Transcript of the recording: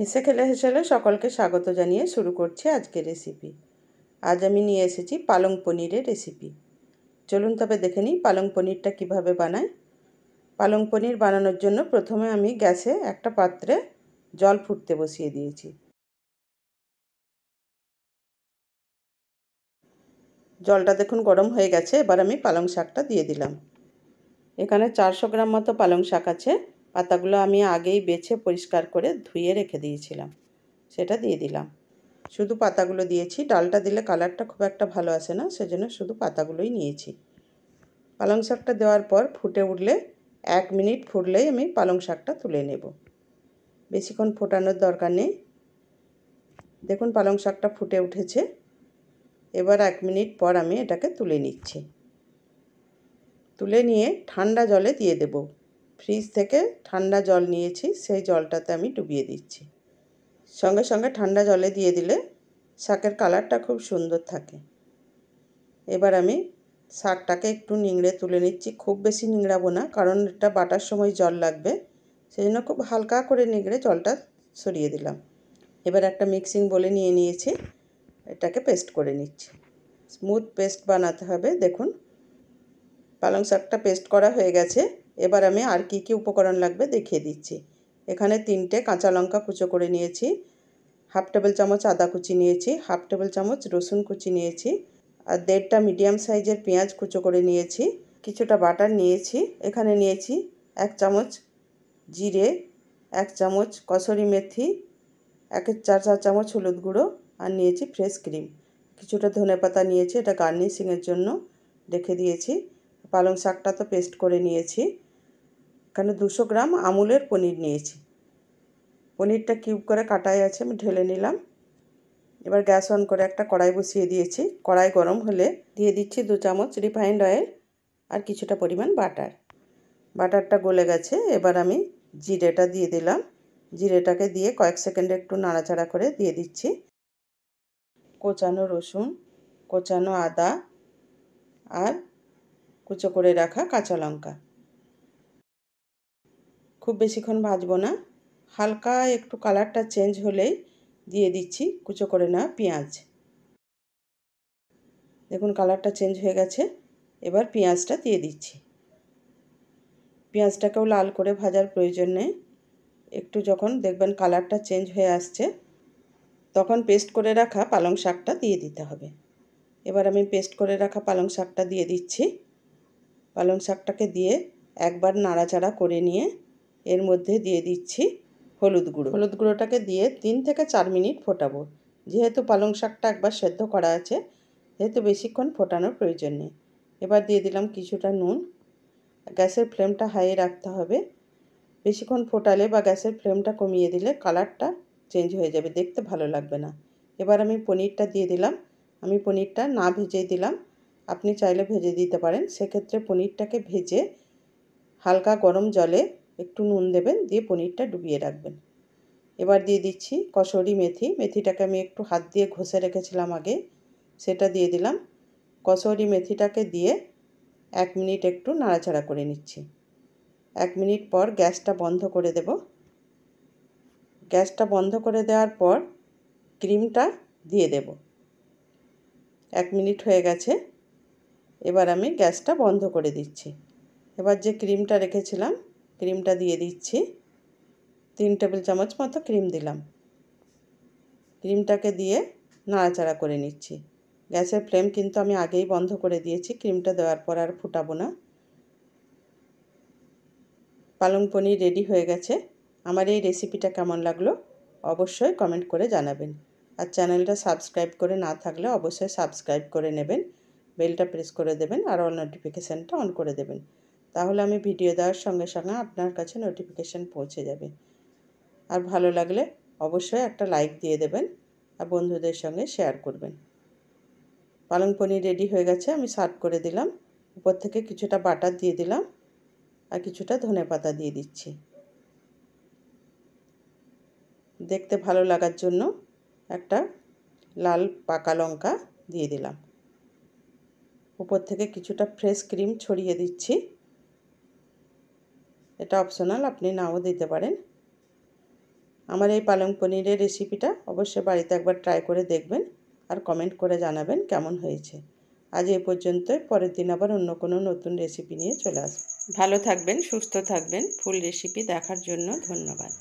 হেসে খেলে হেসেলে সকলকে স্বাগত জানিয়ে শুরু করছি আজকের রেসিপি আজ আমি নিয়ে এসেছি পালং পনিরের রেসিপি চলুন তবে দেখে নিই পালং পনিরটা কিভাবে বানায় পালং পনির বানানোর জন্য প্রথমে আমি গ্যাসে একটা পাত্রে জল ফুটতে বসিয়ে দিয়েছি জলটা দেখুন গরম হয়ে গেছে এবার আমি পালং শাকটা দিয়ে দিলাম এখানে চারশো গ্রাম মতো পালং শাক আছে পাতাগুলো আমি আগেই বেছে পরিষ্কার করে ধুয়ে রেখে দিয়েছিলাম সেটা দিয়ে দিলাম শুধু পাতাগুলো দিয়েছি ডালটা দিলে কালারটা খুব একটা ভালো আসে না সেজন্য শুধু পাতাগুলোই নিয়েছি পালং শাকটা দেওয়ার পর ফুটে উঠলে এক মিনিট ফুটলেই আমি পালং শাকটা তুলে নেব বেশিক্ষণ ফোটানোর দরকার নেই দেখুন পালং শাকটা ফুটে উঠেছে এবার এক মিনিট পর আমি এটাকে তুলে নিচ্ছি তুলে নিয়ে ঠান্ডা জলে দিয়ে দেবো ফ্রিজ থেকে ঠান্ডা জল নিয়েছি সেই জলটাতে আমি ডুবিয়ে দিচ্ছি সঙ্গে সঙ্গে ঠান্ডা জলে দিয়ে দিলে শাকের কালারটা খুব সুন্দর থাকে এবার আমি শাকটাকে একটু নিংড়ে তুলে নিচ্ছি খুব বেশি নিংড়াবো না কারণ এটা বাটার সময় জল লাগবে সেই জন্য খুব হালকা করে নিংড়ে জলটা সরিয়ে দিলাম এবার একটা মিক্সিং বলে নিয়ে নিয়েছি এটাকে পেস্ট করে নিচ্ছি স্মুথ পেস্ট বানাতে হবে দেখুন পালং শাকটা পেস্ট করা হয়ে গেছে এবার আমি আর কি কি উপকরণ লাগবে দেখিয়ে দিচ্ছি এখানে তিনটে কাঁচা লঙ্কা কুচো করে নিয়েছি হাফ টেবিল চামচ আদা কুচি নিয়েছি হাফ টেবিল চামচ রসুন কুচি নিয়েছি আর দেড়টা মিডিয়াম সাইজের পেঁয়াজ কুচো করে নিয়েছি কিছুটা বাটার নিয়েছি এখানে নিয়েছি এক চামচ জিরে এক চামচ কসরি মেথি এক চার চার চামচ হলুদ গুঁড়ো আর নিয়েছি ফ্রেশ ক্রিম কিছুটা ধনে পাতা নিয়েছি এটা গার্নিশিংয়ের জন্য রেখে দিয়েছি পালং শাকটা তো পেস্ট করে নিয়েছি এখানে দুশো গ্রাম আমুলের পনির নিয়েছি পনিরটা কিউব করে কাটাই আছে আমি ঢেলে নিলাম এবার গ্যাস অন করে একটা কড়াই বসিয়ে দিয়েছি কড়াই গরম হলে দিয়ে দিচ্ছি দু চামচ রিফাইন্ড অয়েল আর কিছুটা পরিমাণ বাটার বাটারটা গলে গেছে এবার আমি জিরেটা দিয়ে দিলাম জিরেটাকে দিয়ে কয়েক সেকেন্ড একটু নাড়াচাড়া করে দিয়ে দিচ্ছি কোচানো রসুন কোচানো আদা আর কুচো করে রাখা কাঁচা লঙ্কা খুব বেশিক্ষণ ভাজবো না হালকা একটু কালারটা চেঞ্জ হলেই দিয়ে দিচ্ছি কুচো করে না পেঁয়াজ দেখুন কালারটা চেঞ্জ হয়ে গেছে এবার পেঁয়াজটা দিয়ে দিচ্ছি পেঁয়াজটাকেও লাল করে ভাজার প্রয়োজন নেই একটু যখন দেখবেন কালারটা চেঞ্জ হয়ে আসছে তখন পেস্ট করে রাখা পালং শাকটা দিয়ে দিতে হবে এবার আমি পেস্ট করে রাখা পালং শাকটা দিয়ে দিচ্ছি পালং শাকটাকে দিয়ে একবার নাড়াচাড়া করে নিয়ে এর মধ্যে দিয়ে দিচ্ছি হলুদ গুঁড়ো হলুদ গুঁড়োটাকে দিয়ে তিন থেকে চার মিনিট ফোটাবো যেহেতু পালং শাকটা একবার সেদ্ধ করা আছে যেহেতু বেশিক্ষণ ফোটানোর প্রয়োজন নেই এবার দিয়ে দিলাম কিছুটা নুন গ্যাসের ফ্লেমটা হাইয়ে রাখতে হবে বেশিক্ষণ ফোটালে বা গ্যাসের ফ্লেমটা কমিয়ে দিলে কালারটা চেঞ্জ হয়ে যাবে দেখতে ভালো লাগবে না এবার আমি পনিরটা দিয়ে দিলাম আমি পনিরটা না ভেজেই দিলাম আপনি চাইলে ভেজে দিতে পারেন সেক্ষেত্রে পনিরটাকে ভেজে হালকা গরম জলে একটু নুন দেবেন দিয়ে পনিরটা ডুবিয়ে রাখবেন এবার দিয়ে দিচ্ছি কসরি মেথি মেথিটাকে আমি একটু হাত দিয়ে ঘষে রেখেছিলাম আগে সেটা দিয়ে দিলাম কসরি মেথিটাকে দিয়ে এক মিনিট একটু নাড়াচাড়া করে নিচ্ছি এক মিনিট পর গ্যাসটা বন্ধ করে দেব গ্যাসটা বন্ধ করে দেওয়ার পর ক্রিমটা দিয়ে দেব এক মিনিট হয়ে গেছে এবার আমি গ্যাসটা বন্ধ করে দিচ্ছি এবার যে ক্রিমটা রেখেছিলাম ক্রিমটা দিয়ে দিচ্ছি তিন টেবিল চামচ মতো ক্রিম দিলাম ক্রিমটাকে দিয়ে নাড়াচাড়া করে নিচ্ছি গ্যাসের ফ্লেম কিন্তু আমি আগেই বন্ধ করে দিয়েছি ক্রিমটা দেওয়ার পর আর ফুটাবো না পালং পনির রেডি হয়ে গেছে আমার এই রেসিপিটা কেমন লাগলো অবশ্যই কমেন্ট করে জানাবেন আর চ্যানেলটা সাবস্ক্রাইব করে না থাকলে অবশ্যই সাবস্ক্রাইব করে নেবেন বেলটা প্রেস করে দেবেন আর অল নোটিফিকেশানটা অন করে দেবেন তাহলে আমি ভিডিও দেওয়ার সঙ্গে সঙ্গে আপনার কাছে নোটিফিকেশান পৌঁছে যাবে আর ভালো লাগলে অবশ্যই একটা লাইক দিয়ে দেবেন আর বন্ধুদের সঙ্গে শেয়ার করবেন পালং পনির রেডি হয়ে গেছে আমি সার্ভ করে দিলাম উপর থেকে কিছুটা বাটার দিয়ে দিলাম আর কিছুটা ধনে পাতা দিয়ে দিচ্ছি দেখতে ভালো লাগার জন্য একটা লাল পাকা লঙ্কা দিয়ে দিলাম উপর থেকে কিছুটা ফ্রেশ ক্রিম ছড়িয়ে দিচ্ছি এটা অপশনাল আপনি নাও দিতে পারেন আমার এই পালং পনিরের রেসিপিটা অবশ্যই বাড়িতে একবার ট্রাই করে দেখবেন আর কমেন্ট করে জানাবেন কেমন হয়েছে আজ এ পর্যন্তই পরের দিন আবার অন্য কোনো নতুন রেসিপি নিয়ে চলে আসবো ভালো থাকবেন সুস্থ থাকবেন ফুল রেসিপি দেখার জন্য ধন্যবাদ